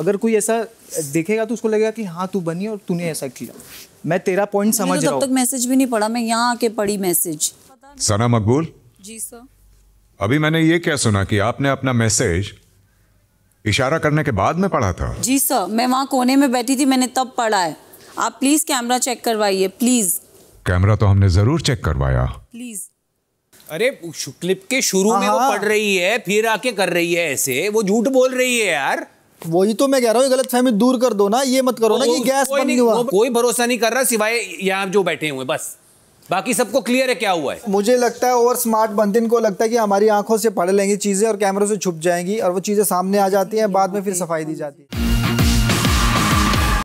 अगर कोई ऐसा देखेगा तो उसको लगेगा कि हाँ तू बनी और तूने ऐसा किया मैं तेरा पॉइंट तो समझ रहा हूँ मैसेज भी नहीं पढ़ा मैं यहाँ आके पढ़ी मैसेज सना मकबूल जी सर अभी मैंने ये क्या सुना कि आपने अपना मैसेज इशारा करने के बाद में पढ़ा था जी सर मैं वहाँ कोने में बैठी थी मैंने तब पढ़ा है आप प्लीज कैमरा चेक करवाइए प्लीज कैमरा तो हमने जरूर चेक करवाया प्लीज अरे क्लिप के शुरू में वो हाँ, हाँ। पढ़ रही है फिर आके कर रही है ऐसे वो झूठ बोल रही है यार वही तो मैं कह रहा हूँ गलत फहमी दूर कर दो ना ये मत करो ना कि गैस कोई, नहीं, हुआ। कोई भरोसा नहीं कर रहा सिवाय यहाँ जो बैठे हुए बस बाकी सबको क्लियर है क्या हुआ है मुझे लगता है ओवर स्मार्ट बनते इनको लगता है कि हमारी आंखों से पढ़ लेंगी चीज़ें और कैमरों से छुप जाएंगी और वो चीज़ें सामने आ जाती हैं बाद में फिर सफाई दी जाती है